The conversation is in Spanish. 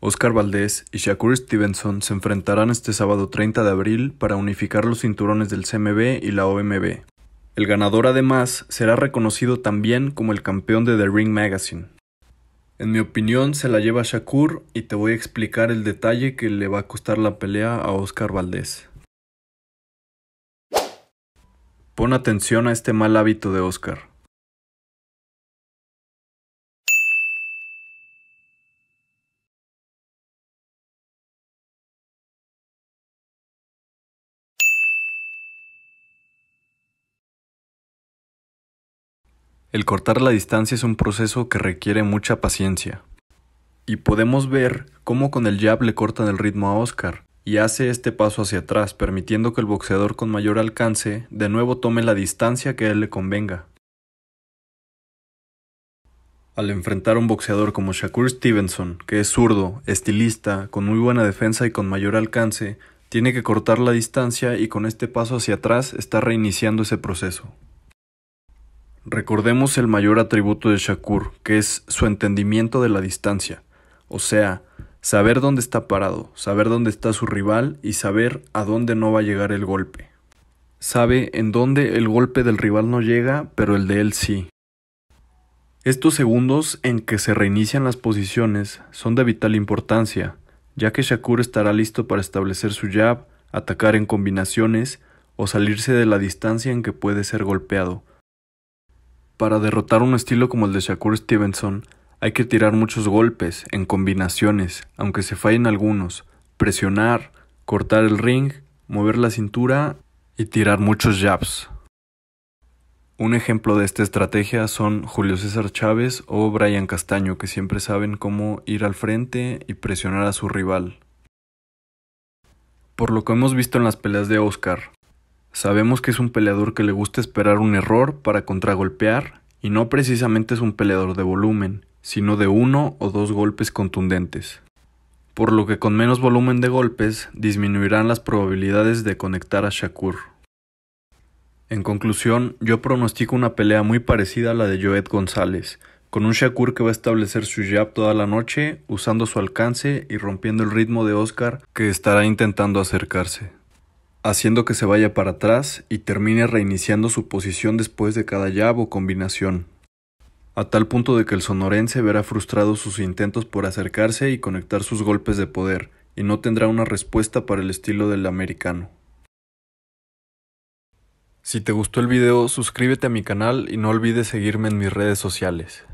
Oscar Valdés y Shakur Stevenson se enfrentarán este sábado 30 de abril para unificar los cinturones del CMB y la OMB. El ganador además será reconocido también como el campeón de The Ring Magazine. En mi opinión se la lleva Shakur y te voy a explicar el detalle que le va a costar la pelea a Oscar Valdés. Pon atención a este mal hábito de Oscar. El cortar la distancia es un proceso que requiere mucha paciencia. Y podemos ver cómo con el jab le cortan el ritmo a Oscar y hace este paso hacia atrás, permitiendo que el boxeador con mayor alcance de nuevo tome la distancia que a él le convenga. Al enfrentar a un boxeador como Shakur Stevenson, que es zurdo, estilista, con muy buena defensa y con mayor alcance, tiene que cortar la distancia y con este paso hacia atrás está reiniciando ese proceso. Recordemos el mayor atributo de Shakur, que es su entendimiento de la distancia, o sea, saber dónde está parado, saber dónde está su rival y saber a dónde no va a llegar el golpe. Sabe en dónde el golpe del rival no llega, pero el de él sí. Estos segundos en que se reinician las posiciones son de vital importancia, ya que Shakur estará listo para establecer su jab, atacar en combinaciones o salirse de la distancia en que puede ser golpeado para derrotar un estilo como el de Shakur Stevenson, hay que tirar muchos golpes en combinaciones, aunque se fallen algunos, presionar, cortar el ring, mover la cintura y tirar muchos jabs. Un ejemplo de esta estrategia son Julio César Chávez o Brian Castaño, que siempre saben cómo ir al frente y presionar a su rival. Por lo que hemos visto en las peleas de Oscar, Sabemos que es un peleador que le gusta esperar un error para contragolpear y no precisamente es un peleador de volumen, sino de uno o dos golpes contundentes. Por lo que con menos volumen de golpes disminuirán las probabilidades de conectar a Shakur. En conclusión, yo pronostico una pelea muy parecida a la de Joed González, con un Shakur que va a establecer su jab toda la noche, usando su alcance y rompiendo el ritmo de Oscar que estará intentando acercarse haciendo que se vaya para atrás y termine reiniciando su posición después de cada llave o combinación, a tal punto de que el sonorense verá frustrados sus intentos por acercarse y conectar sus golpes de poder, y no tendrá una respuesta para el estilo del americano. Si te gustó el video, suscríbete a mi canal y no olvides seguirme en mis redes sociales.